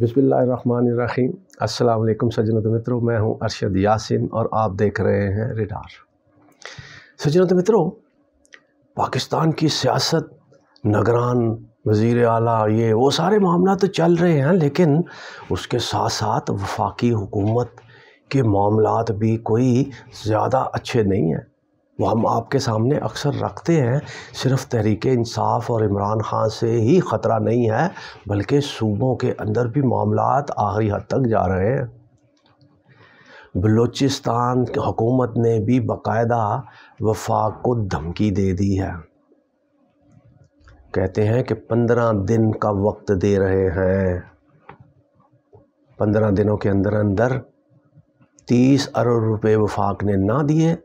बिसमीम अल्लाम सजनत मित्रों मैं हूं अरशद यासिन और आप देख रहे हैं रिडार सजनत मित्रों पाकिस्तान की सियासत नगरान वज़ी अला ये वो सारे मामला तो चल रहे हैं लेकिन उसके साथ साथ वफाकी हुकूमत के मामला भी कोई ज़्यादा अच्छे नहीं हैं वो हम आपके सामने अक्सर रखते हैं सिर्फ तहरीक इंसाफ और इमरान खान से ही ख़तरा नहीं है बल्कि सूबों के अंदर भी मामला आखिरी हद तक जा रहे हैं बलूचिस्तान हुकूमत ने भी बाकायदा वफाक को धमकी दे दी है कहते हैं कि पंद्रह दिन का वक्त दे रहे हैं पंद्रह दिनों के अंदर अंदर तीस अरब रुपए वफाक ने ना दिए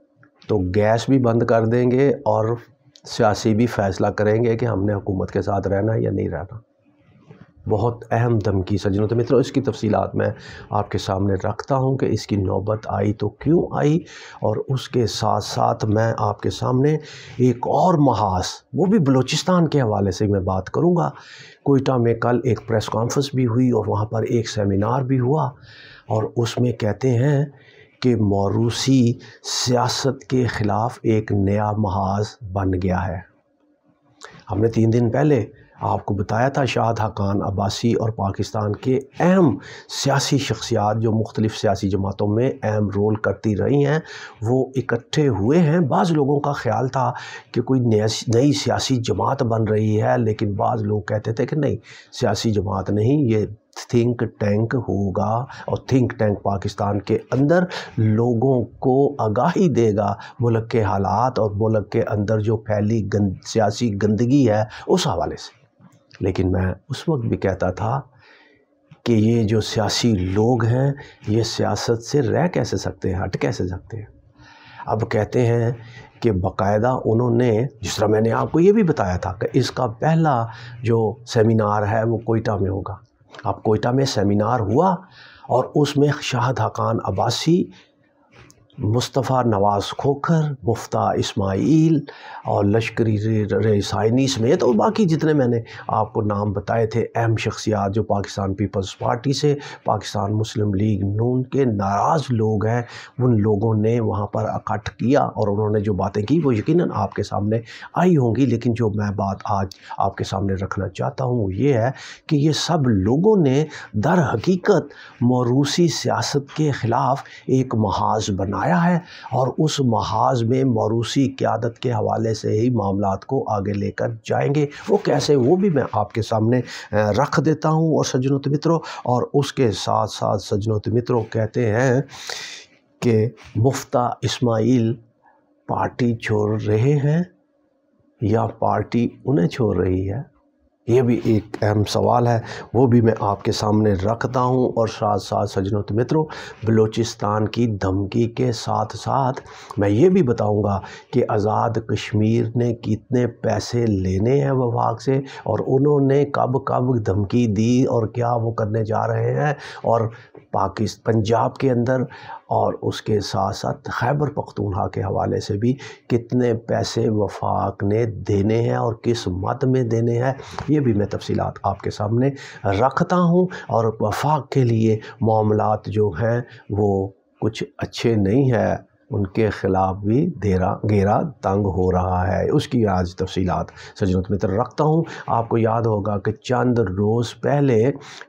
तो गैस भी बंद कर देंगे और सियासी भी फैसला करेंगे कि हमने हुकूमत के साथ रहना या नहीं रहना बहुत अहम धमकी सजनों तो मित्रों इसकी तफसीत मैं आपके सामने रखता हूँ कि इसकी नौबत आई तो क्यों आई और उसके साथ साथ मैं आपके सामने एक और महाज वो भी बलूचिस्तान के हवाले से मैं बात करूँगा कोयटा में कल एक प्रेस कॉन्फ्रेंस भी हुई और वहाँ पर एक सेमिनार भी हुआ और उसमें कहते हैं कि मौरूसी सियासत के ख़िलाफ़ एक नया महाज बन गया है हमने तीन दिन पहले आपको बताया था शाह हकान अब्बासी और पाकिस्तान के अहम सियासी शख्सियात जो मुख्तलिफ़ सियासी जमातों में अहम रोल करती रही हैं वो इकट्ठे हुए हैं बाज़ लोगों का ख्याल था कि कोई नई सियासी जमात बन रही है लेकिन बाज़ लोग कहते थे कि नहीं सियासी जमात नहीं ये थिंक टैंक होगा और थिंक टैंक पाकिस्तान के अंदर लोगों को आगाही देगा मुल्क के हालात और मुल्क के अंदर जो फैली गंद सियासी गंदगी है उस हवाले से लेकिन मैं उस वक्त भी कहता था कि ये जो सियासी लोग हैं ये सियासत से रह कैसे सकते हैं हट कैसे सकते हैं अब कहते हैं कि बाकायदा उन्होंने जिस तरह मैंने आपको ये भी बताया था कि इसका पहला जो सेमिनार है वो कोयटा में होगा आप कोयटा में सेमिनार हुआ और उसमें शाह हकान अब्बासी मुस्तफ़ा नवाज़ खोखर मुफ्ता इस्माइल और लश्करी रईसानी समेत और बाकी जितने मैंने आपको नाम बताए थे अहम शख्सियात जो पाकिस्तान पीपल्स पार्टी से पाकिस्तान मुस्लिम लीग नून के नाराज़ लोग हैं उन लोगों ने वहाँ पर इकट्ठ किया और उन्होंने जो बातें की वो यकीन आपके सामने आई होंगी लेकिन जो मैं बात आज आपके सामने रखना चाहता हूँ वो ये है कि ये सब लोगों ने दर हकीकत मौरूसी सियासत के ख़िलाफ़ एक महाज बनाया आया है और उस महाज में मौरूसी क्यादत के हवाले से ही मामला को आगे लेकर जाएंगे वो कैसे वो भी मैं आपके सामने रख देता हूँ और सजनोत मित्रों और उसके साथ साथ सजनोत मित्रों कहते हैं कि मुफ्ता इस्माइल पार्टी छोड़ रहे हैं या पार्टी उन्हें छोड़ रही है ये भी एक अहम सवाल है वो भी मैं आपके सामने रखता हूँ और साथ साथ सजनों तो मित्रों बलूचिस्तान की धमकी के साथ साथ मैं ये भी बताऊँगा कि आज़ाद कश्मीर ने कितने पैसे लेने हैं वफाक से और उन्होंने कब कब धमकी दी और क्या वो करने जा रहे हैं और पाकिस्तान पंजाब के अंदर और उसके साथ साथ खैबर पख्तूनहा के हवाले से भी कितने पैसे वफाक ने देने हैं और किस मत में देने हैं ये भी मैं तफसीत आपके सामने रखता हूँ और वफाक के लिए मामला जो हैं वो कुछ अच्छे नहीं हैं उनके ख़िलाफ़ भी देरा घेरा तंग हो रहा है उसकी आज तफसीत सजनत मित्र रखता हूँ आपको याद होगा कि चंद रोज़ पहले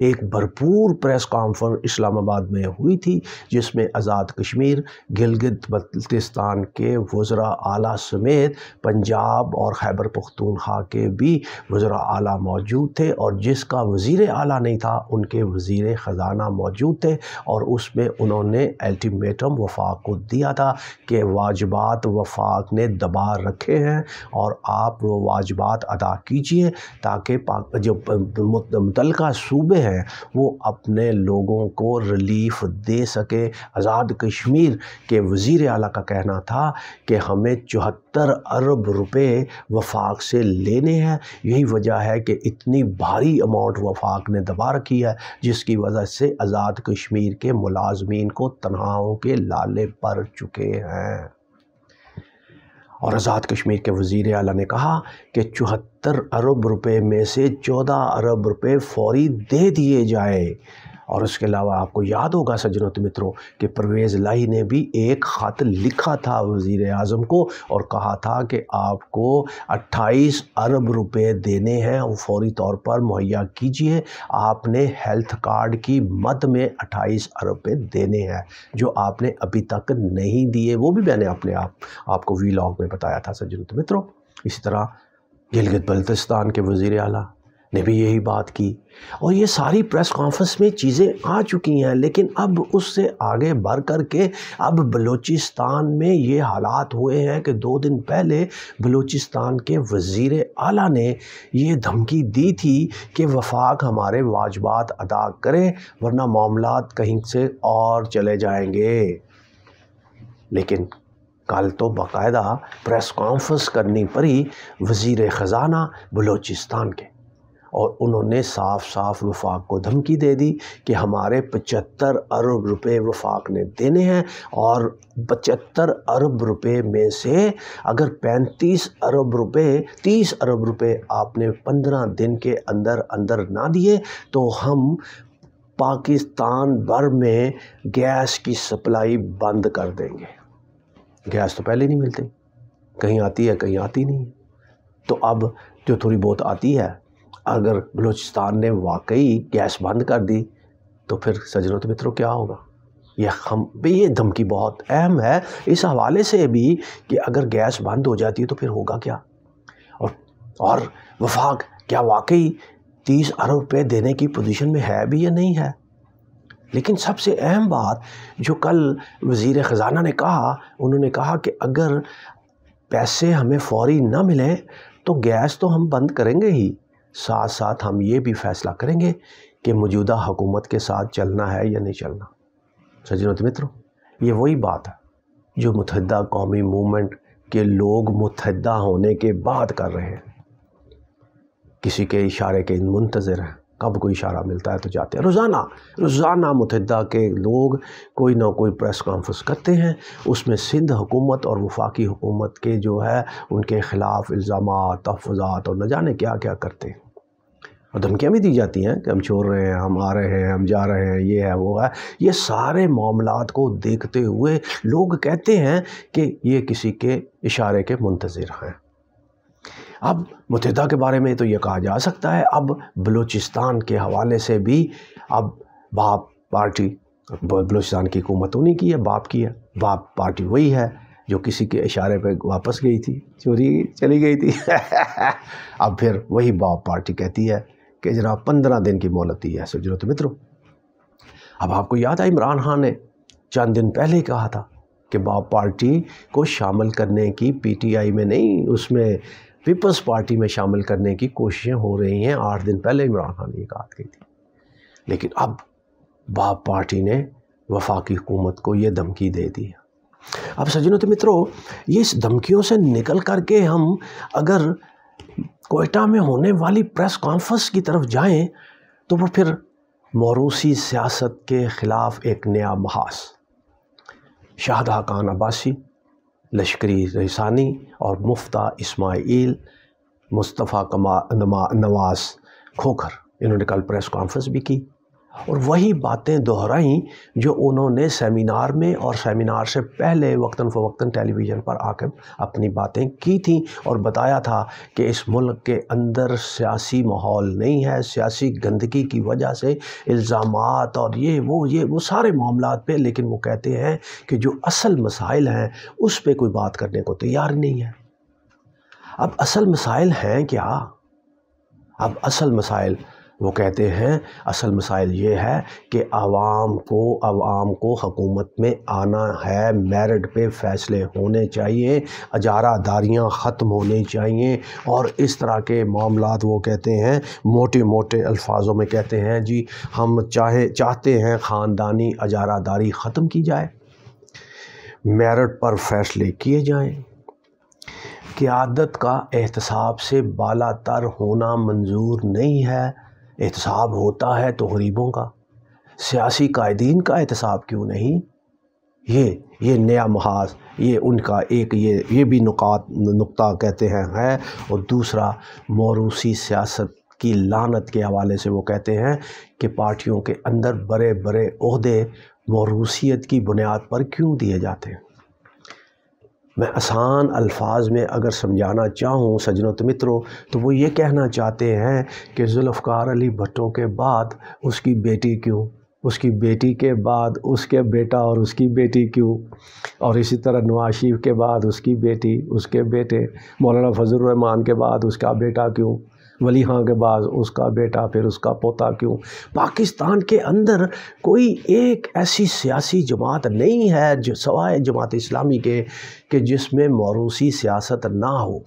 एक भरपूर प्रेस कॉन्फ्रेंस इस्लामाबाद में हुई थी जिसमें आज़ाद कश्मीर गिलगित बल्तिस्तान के वज्रा आला समेत पंजाब और खैबर पख्तूनख्वा के भी वज्रा आला मौजूद थे और जिसका वज़ी अला नहीं था उनके वज़ी ख़ज़ाना मौजूद थे और उसमें उन्होंने अल्टीमेटम वफाक को दिया था बताया कि वाजबात वफाक ने दबा रखे हैं और आप वो वाजबात अदा कीजिए ताकि जो मुतल सूबे हैं वो अपने लोगों को रिलीफ दे सके आज़ाद कश्मीर के वज़ी अला का कहना था कि हमें चौहत्तर अरब रुपये वफाक से लेने हैं यही वजह है कि इतनी भारी अमाउंट वफाक ने दबा रखी है जिसकी वजह से आज़ाद कश्मीर के मुलाजमीन को तनख्वाहों के लाले पर चुके चुके हैं और आज़ाद कश्मीर के वज़ी अला ने कहा कि चौहत्तर अरब रुपए में से चौदह अरब रुपए फौरी दे दिए जाए और उसके अलावा आपको याद होगा सजनत मित्रों कि परवेज़ लाही ने भी एक ख़त लिखा था वज़ी अजम को और कहा था कि आपको 28 अरब रुपए देने हैं वो फौरी तौर पर मुहैया कीजिए आपने हेल्थ कार्ड की मद में 28 अरब रुपये देने हैं जो आपने अभी तक नहीं दिए वो भी मैंने अपने आप आपको वी लॉग में बताया था सजनत मित्रों इसी तरह गिलगित बल्तिस्तान के वज़ी अला ने भी यही बात की और ये सारी प्रेस कॉन्फ्रेंस में चीज़ें आ चुकी हैं लेकिन अब उससे आगे बढ़ कर के अब बलूचिस्तान में ये हालात हुए हैं कि दो दिन पहले बलूचिस्तान के वज़ीर आला ने ये धमकी दी थी कि वफाक हमारे वाजबात अदा करें वरना मामला कहीं से और चले जाएंगे लेकिन कल तो बाकायदा प्रेस कॉन्फ्रेंस करनी पड़ी वज़ी ख़ज़ाना बलूचिस्तान के और उन्होंने साफ साफ वफाक को धमकी दे दी कि हमारे पचहत्तर अरब रुपए वफाक ने देने हैं और पचहत्तर अरब रुपए में से अगर पैंतीस अरब रुपए तीस अरब रुपए आपने पंद्रह दिन के अंदर अंदर ना दिए तो हम पाकिस्तान भर में गैस की सप्लाई बंद कर देंगे गैस तो पहले नहीं मिलती कहीं आती है कहीं आती नहीं तो अब जो थोड़ी बहुत आती है अगर बलूचिस्तान ने वाकई गैस बंद कर दी तो फिर सजरत तो मित्रों क्या होगा यह हम ये धमकी बहुत अहम है इस हवाले से भी कि अगर गैस बंद हो जाती है तो फिर होगा क्या और और वफाक क्या वाकई तीस अरब रुपये देने की पोजीशन में है भी या नहीं है लेकिन सबसे अहम बात जो कल वज़ी ख़जाना ने कहा उन्होंने कहा कि अगर पैसे हमें फौरी ना मिलें तो गैस तो हम बंद करेंगे ही साथ साथ हम ये भी फैसला करेंगे कि मौजूदा हुकूमत के साथ चलना है या नहीं चलना सजनों अच्छा मित्रों ये वही बात है जो मुतहदा कौमी मूवमेंट के लोग मुतहदा होने के बाद कर रहे हैं किसी के इशारे के मुंतज़र हैं कब कोई इशारा मिलता है तो जाते हैं रोज़ाना रोज़ाना मुतहदा के लोग कोई ना कोई प्रेस कॉन्फ्रेंस करते हैं उसमें सिंध हुकूमत और वफाकी हुकूमत के जो है उनके ख़िलाफ़ इल्ज़ाम तहफ़ात और न जाने क्या क्या करते हैं और धमकियाँ भी दी जाती हैं कि हम छोड़ रहे हैं हम आ रहे हैं हम जा रहे हैं ये है वो है ये सारे मामला को देखते हुए लोग कहते हैं कि ये किसी के इशारे के मुंतज़र हैं अब मुतहदा के बारे में तो ये कहा जा सकता है अब बलूचिस्तान के हवाले से भी अब बाप पार्टी बलूचिस्तान की हुकूमत उन्हीं तो की है बाप की है बाप पार्टी वही है जो किसी के इशारे पर वापस गई थी चोरी चली गई थी अब फिर वही बाप पार्टी कहती है कि जना पंद्रह दिन की मोहलत दी है सुजरत मित्रों अब आपको याद है इमरान खान ने चंद दिन पहले ही कहा था कि बाप पार्टी को शामिल करने की पीटीआई में नहीं उसमें पीपल्स पार्टी में शामिल करने की कोशिशें हो रही हैं आठ दिन पहले इमरान खान ने बात गई थी लेकिन अब बाप पार्टी ने वफाकी हुकूमत को यह धमकी दे दी अब सज्जनों तो मित्रों ये इस धमकियों से निकल करके हम अगर कोयटा में होने वाली प्रेस कॉन्फ्रेंस की तरफ जाएं तो वो फिर मौरूसी सियासत के ख़िलाफ़ एक नया महाज शाहदा खान अब्बासी लश्करी रिसानी और मुफ्ता इस्माइल मुस्तफ़ा कमा नवाज़ खोखर इन्होंने कल प्रेस कॉन्फ्रेंस भी की और वही बातें दोहराई जो उन्होंने सेमिनार में और सेमिनार से पहले वक्ता फ़वक्ता टेलीविज़न पर आकर अपनी बातें की थी और बताया था कि इस मुल्क के अंदर सियासी माहौल नहीं है सियासी गंदगी की वजह से इल्ज़ाम और ये वो ये वो सारे मामला पे लेकिन वो कहते हैं कि जो असल मसाइल हैं उस पर कोई बात करने को तैयार नहीं है अब असल मसाइल हैं क्या अब असल मसाइल वो कहते हैं असल मसाइल ये है कि आवाम को आवाम को हकूमत में आना है मेरिट पे फ़ैसले होने चाहिए अजारादारियाँ ख़त्म होनी चाहिए और इस तरह के मामला वो कहते हैं मोटे मोटे अल्फाजों में कहते हैं जी हम चाहे चाहते हैं ख़ानदानी अजारादारी ख़त्म की जाए मेरिट पर फ़ैसले किए जाएँ क़्यादत का एहतसाब से बाला तर होना मंजूर नहीं है एहतसाब होता है तो गरीबों का सियासी कायदीन का एहतसाब क्यों नहीं ये ये नया महाज ये उनका एक ये ये भी नुकात नुकता कहते हैं है और दूसरा मौरूसी सियासत की लानत के हवाले से वो कहते हैं कि पार्टियों के अंदर बड़े बड़े अहदे मौरूसीत की बुनियाद पर क्यों दिए जाते हैं मैं आसान अल्फाज में अगर समझाना चाहूँ सजनों तो मित्रों तो वो ये कहना चाहते हैं कि जुल्फ़ार अली भट्टो के बाद उसकी बेटी क्यों उसकी बेटी के बाद उसके बेटा और उसकी बेटी क्यों और इसी तरह नवाज शरीफ के बाद उसकी बेटी उसके बेटे मौलाना फजल रहमान के बाद उसका बेटा क्यों वली खां के बाद उसका बेटा फिर उसका पोता क्यों पाकिस्तान के अंदर कोई एक ऐसी सियासी जमात नहीं है जो सवाए जमात इस्लामी के कि जिसमें मौरूसी सियासत ना हो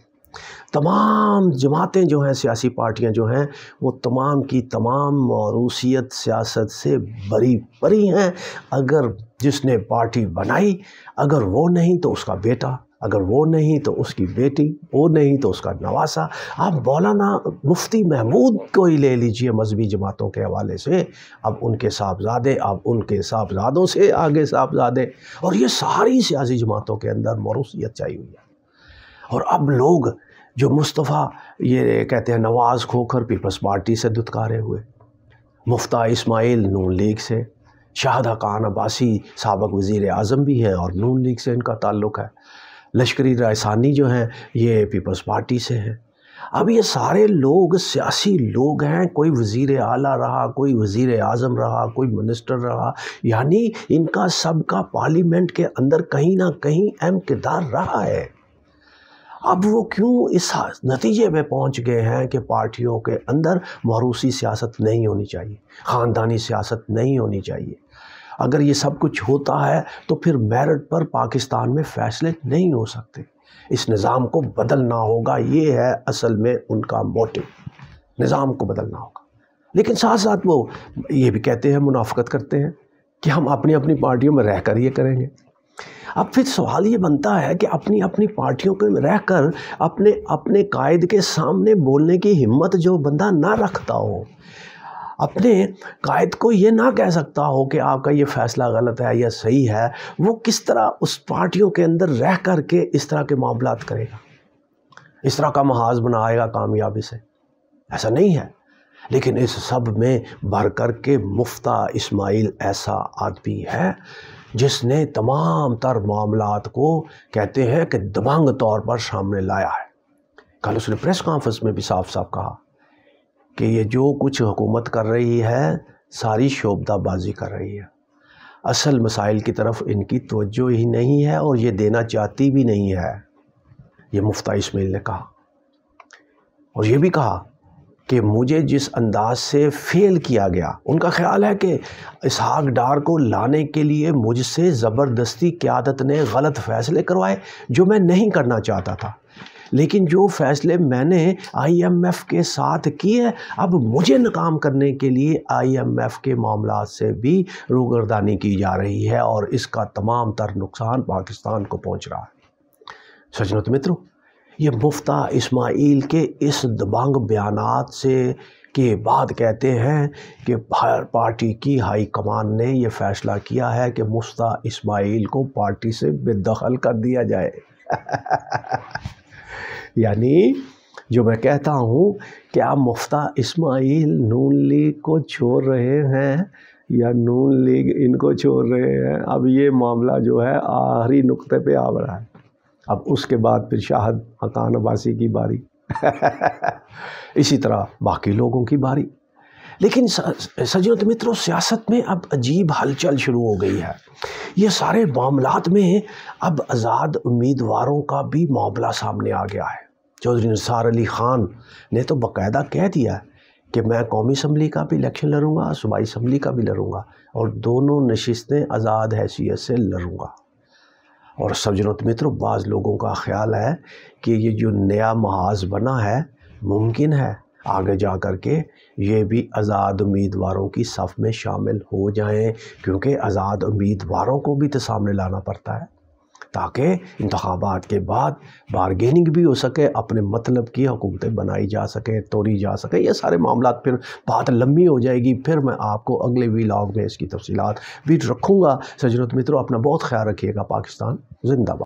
तमाम जमातें जो हैं सियासी पार्टियां जो हैं वो तमाम की तमाम मौरूसीत सियासत से बरी परी हैं अगर जिसने पार्टी बनाई अगर वो नहीं तो उसका बेटा अगर वो नहीं तो उसकी बेटी वो नहीं तो उसका नवासा आप मौलाना मुफ्ती महमूद को ही ले लीजिए मजहबी जमातों के हवाले से अब उनके साहबजादे अब उनके साहबजादों से आगे साहबजादे और ये सारी सियासी जमातों के अंदर मरूसियत चाहिए हुई है और अब लोग जो मुस्तफ़ा ये कहते हैं नवाज़ खोखर पीपल्स पार्टी से दुतकारे हुए मुफ्ता इसमाइल नून लीग से शाहदा खान अब्बासी सबक वज़ी अजम भी हैं और नून लीग से इनका ताल्लुक़ है लश्करी रायसानी जो हैं ये पीपल्स पार्टी से हैं अब ये सारे लोग सियासी लोग हैं कोई वज़ी अला रहा कोई वज़ी अजम रहा कोई मिनिस्टर रहा यानी इनका सबका पार्लियामेंट के अंदर कहीं ना कहीं अहम किरदार रहा है अब वो क्यों इस नतीजे में पहुंच गए हैं कि पार्टियों के अंदर मरूसी सियासत नहीं होनी चाहिए ख़ानदानी सियासत नहीं होनी चाहिए अगर ये सब कुछ होता है तो फिर मेरिट पर पाकिस्तान में फैसले नहीं हो सकते इस निज़ाम को बदलना होगा ये है असल में उनका मोटिव निज़ाम को बदलना होगा लेकिन साथ साथ वो ये भी कहते हैं मुनाफ्त करते हैं कि हम अपनी अपनी पार्टियों में रह कर ये करेंगे अब फिर सवाल ये बनता है कि अपनी अपनी पार्टियों के रह कर अपने अपने कायद के सामने बोलने की हिम्मत जो बंदा ना रखता हो अपने कायद को ये ना कह सकता हो कि आपका ये फ़ैसला गलत है या सही है वो किस तरह उस पार्टियों के अंदर रह कर के इस तरह के मामला करेगा इस तरह का महाज बनाएगा कामयाबी से ऐसा नहीं है लेकिन इस सब में भर कर के मुफ्ता इस्माइल ऐसा आदमी है जिसने तमाम तर मामला को कहते हैं कि दबंग तौर पर सामने लाया है कल उसने प्रेस कॉन्फ्रेंस में भी साफ साफ कहा कि ये जो कुछ हुकूमत कर रही है सारी शोबदाबाजी कर रही है असल मसाइल की तरफ इनकी तोज्जो ही नहीं है और ये देना चाहती भी नहीं है ये मुफ्ता इसमाइल ने कहा और ये भी कहा कि मुझे जिस अंदाज से फेल किया गया उनका ख्याल है कि इसहाक डार को लाने के लिए मुझसे ज़बरदस्ती क्यादत ने गलत फ़ैसले करवाए जो मैं नहीं करना चाहता था लेकिन जो फैसले मैंने आईएमएफ के साथ किए अब मुझे नाकाम करने के लिए आईएमएफ के मामला से भी रोगरदानी की जा रही है और इसका तमाम तर नुकसान पाकिस्तान को पहुँच रहा है सजनत मित्रों ये मुफ्ता इस्माइल के इस दबंग बयान से के बाद कहते हैं कि पार्टी की हाई कमान ने यह फैसला किया है कि मुफ्ता इस्माइल को पार्टी से बेदखल कर दिया जाए यानी जो मैं कहता हूँ कि आप मुफ्ता इस्माइल नून लीग को छोड़ रहे हैं या नून लीग इनको छोड़ रहे हैं अब ये मामला जो है आखिरी नुक्ते पे आ रहा है अब उसके बाद फिर शाहद हकान अब्बासी की बारी इसी तरह बाकी लोगों की बारी लेकिन सजीवत तो मित्रों सियासत में अब अजीब हलचल शुरू हो गई है ये सारे मामलात में अब आज़ाद उम्मीदवारों का भी मामला सामने आ गया है चौधरी निसार अली ख़ान ने तो बाकायदा कह दिया कि मैं कौमी असम्बली का भी इलेक्शन लड़ूंगा सूबाई असम्बली का भी लड़ूंगा और दोनों नशस्तें आज़ाद हैसियत से लड़ूंगा और सजरत तो मित्रों बाज़ लोगों का ख्याल है कि ये जो नया महाज बना है मुमकिन है आगे जा कर के ये भी आज़ाद उम्मीदवारों की सफ़ में शामिल हो जाएं क्योंकि आज़ाद उम्मीदवारों को भी तो सामने लाना पड़ता है ताकि इंतबात के बाद बारगेनिंग भी हो सके अपने मतलब की हुकूमतें बनाई जा सकें तोड़ी जा सके ये सारे मामला फिर बहुत लंबी हो जाएगी फिर मैं आपको अगले वी लॉग में इसकी तफसीत भी रखूँगा सजरत मित्रों अपना बहुत ख्याल रखिएगा पाकिस्तान जिंदाबाद